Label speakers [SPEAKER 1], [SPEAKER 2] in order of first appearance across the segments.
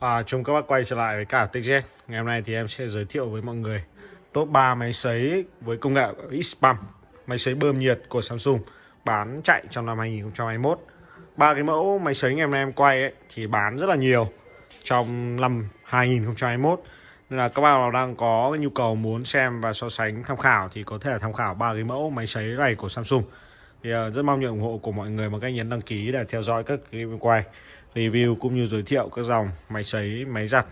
[SPEAKER 1] À, chào các bác quay trở lại với cả TechJet Ngày hôm nay thì em sẽ giới thiệu với mọi người Top 3 máy sấy với công nghệ X-Pump Máy sấy bơm nhiệt của Samsung Bán chạy trong năm 2021 ba cái mẫu máy sấy ngày hôm nay em quay ấy, Thì bán rất là nhiều Trong năm 2021 Nên là các bác nào đang có nhu cầu muốn xem và so sánh tham khảo Thì có thể là tham khảo ba cái mẫu máy sấy này của Samsung Thì uh, rất mong nhận ủng hộ của mọi người bằng cách nhấn đăng ký để theo dõi các cái quay review cũng như giới thiệu các dòng máy sấy, máy giặt,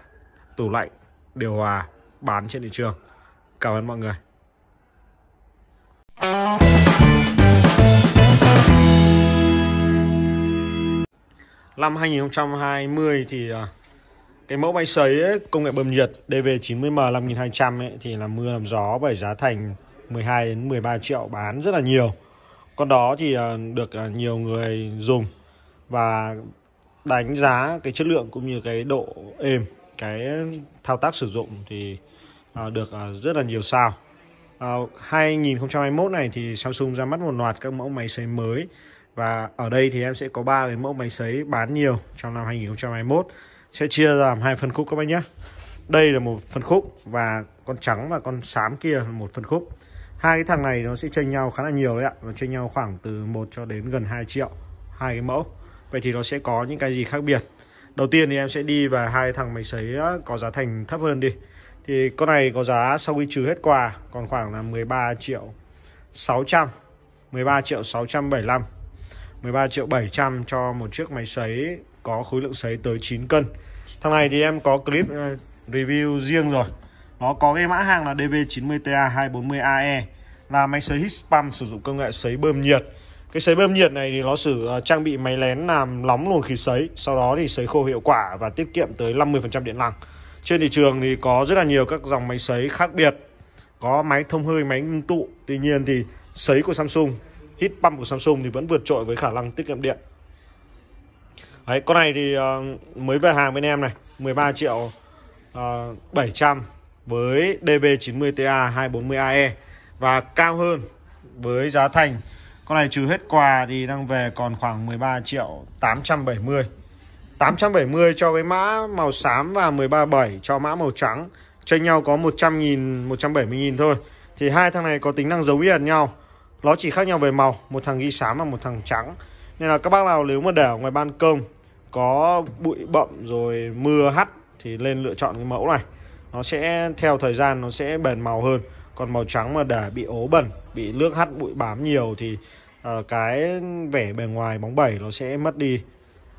[SPEAKER 1] tủ lạnh, điều hòa bán trên thị trường. Cảm ơn mọi người. Năm 2020 thì à, cái mẫu máy sấy công nghệ bơm nhiệt DV90M 5200 ấy, thì là mưa làm gió bởi giá thành 12 đến 13 triệu bán rất là nhiều. Con đó thì à, được à, nhiều người dùng và đánh giá cái chất lượng cũng như cái độ êm cái thao tác sử dụng thì uh, được uh, rất là nhiều sao uh, à, 2021 này thì Samsung ra mắt một loạt các mẫu máy sấy mới và ở đây thì em sẽ có ba cái mẫu máy sấy bán nhiều trong năm 2021 sẽ chia làm hai phân khúc các bạn nhé đây là một phân khúc và con trắng và con xám kia là một phân khúc hai cái thằng này nó sẽ chênh nhau khá là nhiều đấy ạ nó chênh nhau khoảng từ 1 cho đến gần 2 triệu hai cái mẫu vậy thì nó sẽ có những cái gì khác biệt đầu tiên thì em sẽ đi và hai thằng máy sấy có giá thành thấp hơn đi thì con này có giá sau khi trừ hết quà còn khoảng là 13 triệu 600 13 triệu 675 13 triệu 700 cho một chiếc máy sấy có khối lượng sấy tới 9 cân thằng này thì em có clip ờ, review riêng rồi nó có cái mã hàng là DV90TA 240AE là máy sấy hispam sử dụng công nghệ sấy bơm nhiệt cái sấy bơm nhiệt này thì nó sử à, trang bị máy lén làm nóng luồng khí sấy sau đó thì sấy khô hiệu quả và tiết kiệm tới 50% điện năng trên thị trường thì có rất là nhiều các dòng máy sấy khác biệt có máy thông hơi máy ngưng tụ tuy nhiên thì sấy của Samsung heat pump của Samsung thì vẫn vượt trội với khả năng tiết kiệm điện Đấy, con này thì à, mới về hàng bên em này 13 triệu uh, à, 700 với DB90TA 240AE và cao hơn với giá thành con này trừ hết quà thì đang về còn khoảng 13 triệu 870 870 cho cái mã màu xám và 137 cho mã màu trắng Chênh nhau có 100 nghìn 170 nghìn thôi Thì hai thằng này có tính năng giống hệt nhau Nó chỉ khác nhau về màu Một thằng ghi xám và một thằng trắng Nên là các bác nào nếu mà để ở ngoài ban công Có bụi bậm rồi mưa hắt Thì lên lựa chọn cái mẫu này Nó sẽ theo thời gian nó sẽ bền màu hơn còn màu trắng mà để bị ố bẩn bị nước hắt bụi bám nhiều thì uh, cái vẻ bề ngoài bóng bẩy nó sẽ mất đi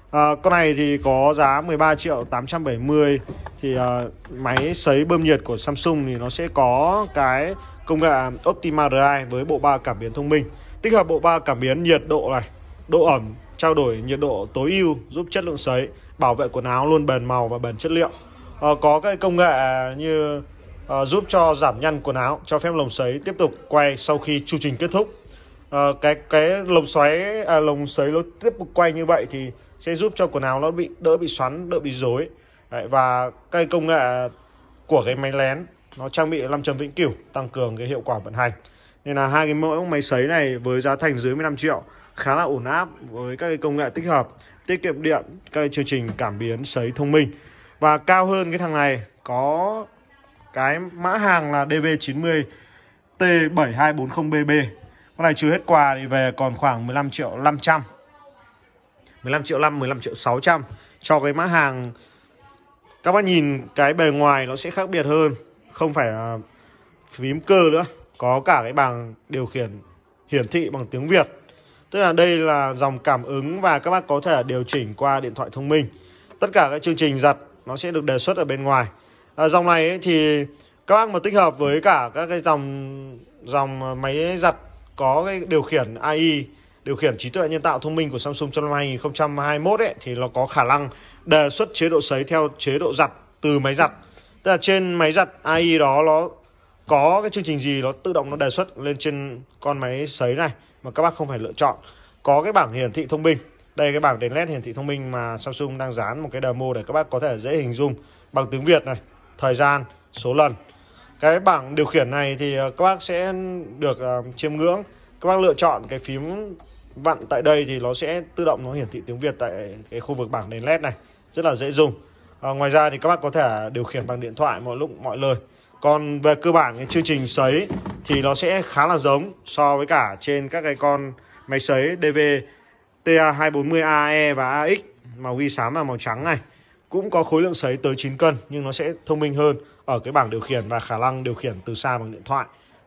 [SPEAKER 1] uh, con này thì có giá 13 triệu 870 thì uh, máy sấy bơm nhiệt của Samsung thì nó sẽ có cái công nghệ Optima Drive với bộ ba cảm biến thông minh tích hợp bộ ba cảm biến nhiệt độ này độ ẩm trao đổi nhiệt độ tối ưu giúp chất lượng sấy bảo vệ quần áo luôn bền màu và bền chất liệu uh, có cái công nghệ như à, giúp cho giảm nhăn quần áo cho phép lồng sấy tiếp tục quay sau khi chu trình kết thúc à, cái cái lồng xoáy à, lồng sấy nó tiếp tục quay như vậy thì sẽ giúp cho quần áo nó bị đỡ bị xoắn đỡ bị rối và cây công nghệ của cái máy lén nó trang bị nam châm vĩnh cửu tăng cường cái hiệu quả vận hành nên là hai cái mẫu máy sấy này với giá thành dưới 15 triệu khá là ổn áp với các cái công nghệ tích hợp tiết kiệm điện các cái chương trình cảm biến sấy thông minh và cao hơn cái thằng này có cái mã hàng là DV90 T7240BB Con này chưa hết quà thì về còn khoảng 15 triệu 500 15 triệu 5, 15 triệu 600 Cho cái mã hàng Các bác nhìn cái bề ngoài nó sẽ khác biệt hơn Không phải là phím cơ nữa Có cả cái bảng điều khiển hiển thị bằng tiếng Việt Tức là đây là dòng cảm ứng và các bác có thể điều chỉnh qua điện thoại thông minh Tất cả các chương trình giặt nó sẽ được đề xuất ở bên ngoài à, dòng này ấy, thì các bác mà tích hợp với cả các cái dòng dòng ờ, máy giặt có cái điều khiển AI điều khiển trí tuệ nhân tạo thông minh của Samsung trong năm 2021 ấy thì nó có khả năng đề xuất chế độ sấy theo chế độ giặt từ máy giặt tức là trên máy giặt AI đó nó có cái chương trình gì nó tự động nó đề xuất lên trên con máy sấy này mà các bác không phải lựa chọn có cái bảng hiển thị thông minh đây cái bảng đèn led hiển thị thông minh mà Samsung đang dán một cái demo để các bác có thể dễ hình dung bằng tiếng Việt này thời gian số lần cái bảng điều khiển này thì ờ, các bác sẽ được ờ, chiêm ngưỡng các bác lựa chọn cái phím vặn tại đây thì nó sẽ tự động nó hiển thị tiếng Việt tại cái khu vực bảng đèn led này rất là dễ dùng à, ngoài ra thì các bác có thể điều khiển bằng điện thoại mọi lúc mọi lời còn về cơ bản cái chương trình sấy thì nó sẽ khá là giống so với cả trên các cái con máy sấy DV TA240AE và AX màu ghi xám và màu trắng này cũng có khối lượng sấy tới 9 cân nhưng nó sẽ thông minh hơn ở cái bảng điều khiển và khả năng điều khiển từ xa bằng điện thoại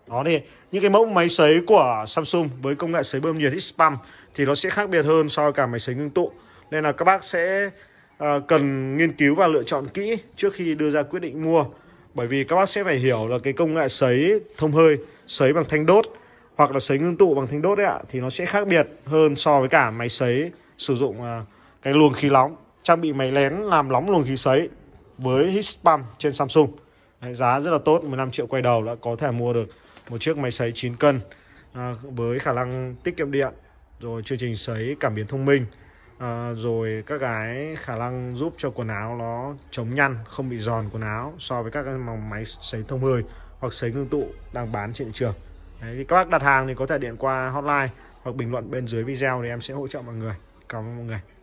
[SPEAKER 1] đó thì những cái mẫu máy sấy của Samsung với công nghệ sấy bơm nhiệt heat pump thì nó sẽ khác biệt hơn so với cả máy sấy ngưng tụ nên là các bác sẽ uh, cần nghiên cứu và lựa chọn kỹ trước khi đưa ra quyết định mua bởi vì các bác sẽ phải hiểu là cái công nghệ sấy thông hơi sấy bằng thanh đốt hoặc là sấy ngưng tụ bằng thanh đốt đấy ạ thì nó sẽ khác biệt hơn so với cả máy sấy sử dụng uh, cái luồng khí nóng trang bị máy lén làm nóng luồng khí sấy với heat pump trên Samsung Đấy, giá rất là tốt 15 triệu quay đầu đã có thể mua được một chiếc máy sấy 9 cân à, với khả năng tiết kiệm điện rồi chương trình sấy cảm biến thông minh à, rồi các cái khả năng giúp cho quần áo nó chống nhăn không bị giòn quần áo so với các cái máy sấy thông hơi hoặc sấy ngưng tụ đang bán trên thị trường Đấy, thì các bác đặt hàng thì có thể điện qua hotline hoặc bình luận bên dưới video thì em sẽ hỗ trợ mọi người cảm ơn mọi người